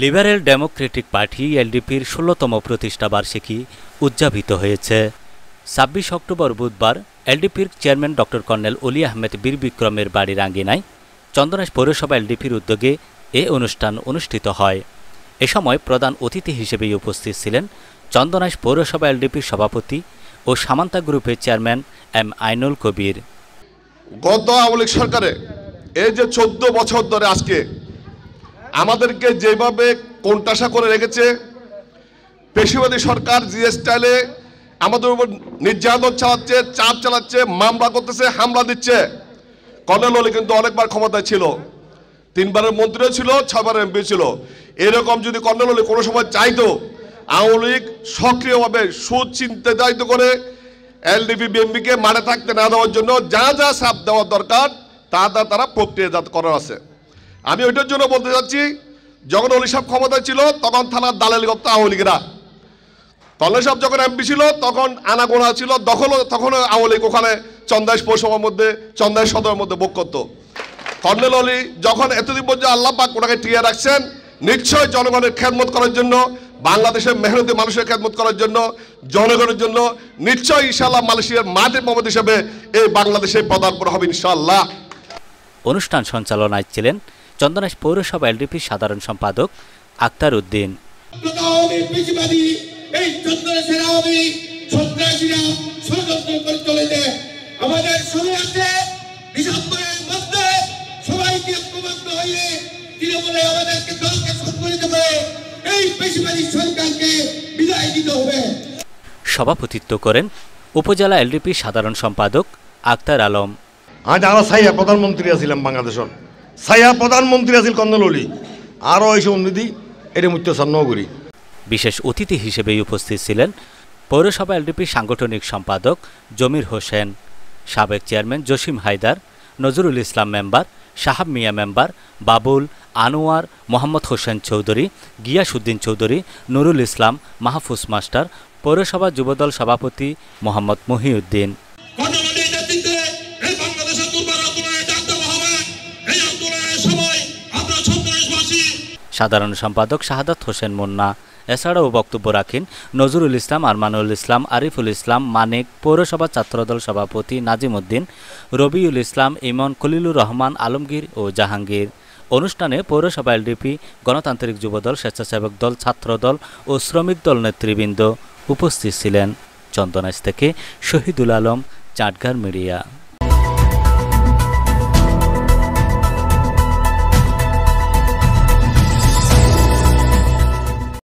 liberal Democratic party এলডিপির ষোলোতম প্রতিষ্ঠাবার্ষিকী উদযাপিত হয়েছে ছাব্বিশ অক্টোবর বুধবার এলডিপির চেয়ারম্যান ডক্টর কর্নেল অলি আহমেদ বীর বিক্রমের বাড়ির আঙ্গিনায় চন্দনাশ পৌরসভা এলডিপির উদ্যোগে এ অনুষ্ঠান অনুষ্ঠিত হয় এ সময় প্রধান অতিথি হিসেবেই উপস্থিত ছিলেন চন্দনাশ পৌরসভা এলডিপির সভাপতি ও সামান্তা গ্রুপের চেয়ারম্যান এম আইনুল কবির গত আওয়ামী লীগ সরকারে এই যে চোদ্দ বছর ধরে আজকে আমাদেরকে যেভাবে কোনটাশা করে রেখেছে পেশিবাদী সরকার জি আমাদের উপর নির্যাতন চালাচ্ছে চাপ চালাচ্ছে মামলা করতেছে হামলা দিচ্ছে কর্নেল অলি কিন্তু অনেকবার ক্ষমতায় ছিল তিনবারের মন্ত্রীও ছিল ছবার এমপি ছিল এরকম যদি কর্নেল অলি কোনো সময় চাইতো আওয়ামী লীগ সক্রিয়ভাবে সুচিন্তা দায়িত্ব করে এলডিপি বিএমপিকে মাঠে থাকতে না দেওয়ার জন্য যা যা সাপ দেওয়া দরকার তা তা তারা প্রক্রিয়াজাত করার আছে আমি ওইটার জন্য বলতে চাচ্ছি যখন অলি সাহেব ক্ষমতায় ছিল তখন থানার দালালি করত আওয়ামী লীগেরা সাহেব যখন এমপি ছিল তখন আনাগোনা ছিল দখল তখন আওয়ামী লীগ ওখানে চন্দাইশ পৌরসভার মধ্যে চন্দাইশ সদরের মধ্যে ভোগ করতো কর্নেল অলি যখন এতদিন পর্যন্ত আল্লাহ পাক ওনাকে টিয়ে রাখছেন নিশ্চয় জনগণের খেদমত করার জন্য বাংলাদেশের মেহনতি মানুষের খেদমত করার জন্য জনগণের জন্য নিশ্চয়ই ইনশাল্লাহ মালয়েশিয়ার মাদের মোহাম্মদ হিসেবে এই বাংলাদেশে পদার্পণ হবে ইনশাল্লাহ অনুষ্ঠান সঞ্চালনায় ছিলেন চন্দনাশ পৌরসভা এলডিপির সাধারণ সম্পাদক আক্তার উদ্দিন সবাইকে তৃণমূলে আমাদেরকে দলকে করে সভাপতিত্ব করেন উপজেলা এলডিপি সাধারণ সম্পাদক আক্তার আলম আজ আরো সাইয়া প্রধানমন্ত্রী আছিলাম বাংলাদেশের সাইয়া প্রধানমন্ত্রী আছিল কন্দলি আরো এসে উন্নতি এটা মুত্যসান নগরী বিশেষ অতিথি হিসেবে উপস্থিত ছিলেন পৌরসভা এলডিপি সাংগঠনিক সম্পাদক জমির হোসেন সাবেক chairman Jasim Haider Nazrul Islam member Sahab Mia member Babul Anwar Mohammad Hossain Chowdhury Giasuddin Chowdhury Nurul Islam Mahfuz master পৌরসভা যুবদল সভাপতি মোহাম্মদ মহিউদ্দিন সাধারণ সম্পাদক শাহাদাত হোসেন মুন্না এছাড়াও বক্তব্য রাখেন নজরুল ইসলাম আরমানুল ইসলাম আরিফুল ইসলাম মানিক পৌরসভা ছাত্রদল সভাপতি নাজিম উদ্দিন রবিউল ইসলাম ইমন খলিলুর রহমান আলমগীর ও জাহাঙ্গীর অনুষ্ঠানে পৌরসভা এলডিপি গণতান্ত্রিক যুবদল স্বেচ্ছাসেবক দল ছাত্র দল ও শ্রমিক দল নেতৃবৃন্দ উপস্থিত ছিলেন চন্দনাইশ থেকে শহীদুল আলম চাটগার মিডিয়া